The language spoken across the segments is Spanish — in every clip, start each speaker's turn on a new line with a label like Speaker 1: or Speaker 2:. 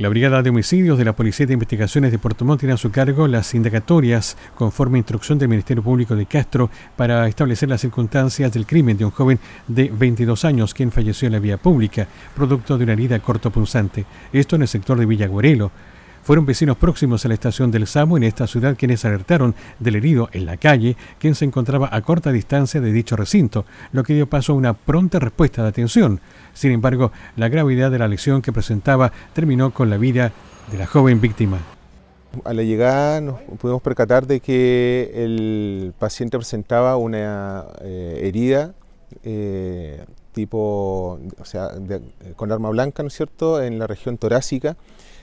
Speaker 1: La Brigada de Homicidios de la Policía de Investigaciones de Puerto Montt tiene a su cargo las indagatorias conforme instrucción del Ministerio Público de Castro para establecer las circunstancias del crimen de un joven de 22 años quien falleció en la vía pública, producto de una herida cortopunzante, esto en el sector de Villaguarelo. Fueron vecinos próximos a la estación del Samo en esta ciudad quienes alertaron del herido en la calle, quien se encontraba a corta distancia de dicho recinto, lo que dio paso a una pronta respuesta de atención. Sin embargo, la gravedad de la lesión que presentaba terminó con la vida de la joven víctima.
Speaker 2: A la llegada nos pudimos percatar de que el paciente presentaba una eh, herida eh, tipo, o sea, con arma blanca, ¿no es cierto?, en la región torácica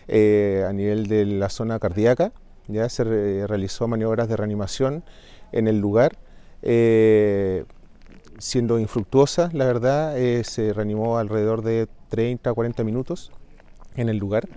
Speaker 2: eh, a nivel de la zona cardíaca. Ya se realizó maniobras de reanimación en el lugar. Eh, siendo infructuosa la verdad, eh, se reanimó alrededor de 30 a 40 minutos en el lugar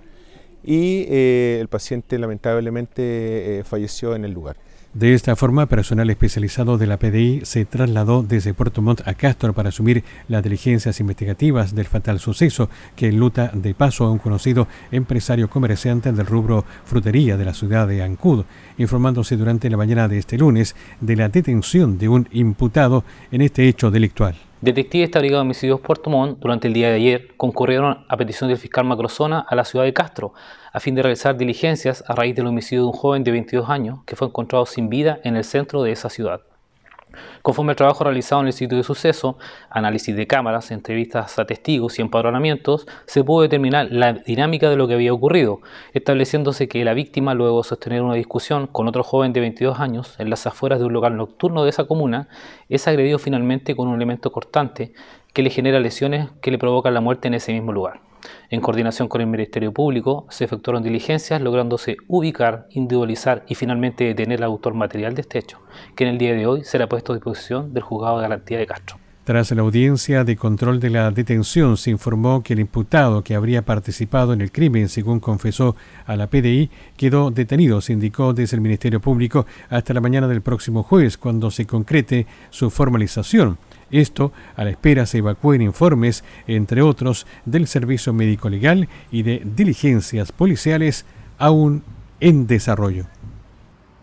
Speaker 2: y eh, el paciente lamentablemente eh, falleció en el
Speaker 1: lugar. De esta forma, personal especializado de la PDI se trasladó desde Puerto Montt a Castro para asumir las diligencias investigativas del fatal suceso que luta de paso a un conocido empresario comerciante del rubro frutería de la ciudad de Ancud, informándose durante la mañana de este lunes de la detención de un imputado en este hecho delictual.
Speaker 3: Detectives de esta brigada de homicidios Puerto Montt durante el día de ayer concurrieron a petición del fiscal Macrozona a la ciudad de Castro a fin de realizar diligencias a raíz del homicidio de un joven de 22 años que fue encontrado sin vida en el centro de esa ciudad. Conforme al trabajo realizado en el sitio de suceso, análisis de cámaras, entrevistas a testigos y empadronamientos, se pudo determinar la dinámica de lo que había ocurrido, estableciéndose que la víctima, luego de sostener una discusión con otro joven de 22 años en las afueras de un local nocturno de esa comuna, es agredido finalmente con un elemento cortante que le genera lesiones que le provocan la muerte en ese mismo lugar. En coordinación con el Ministerio Público, se efectuaron diligencias lográndose ubicar, individualizar y finalmente detener al autor material de este hecho, que en el día de hoy será puesto a disposición del Juzgado de Garantía de Castro.
Speaker 1: Tras la audiencia de control de la detención, se informó que el imputado que habría participado en el crimen, según confesó a la PDI, quedó detenido, se indicó desde el Ministerio Público, hasta la mañana del próximo jueves, cuando se concrete su formalización. Esto a la espera se evacúen informes, entre otros, del Servicio Médico Legal y de diligencias policiales aún en desarrollo.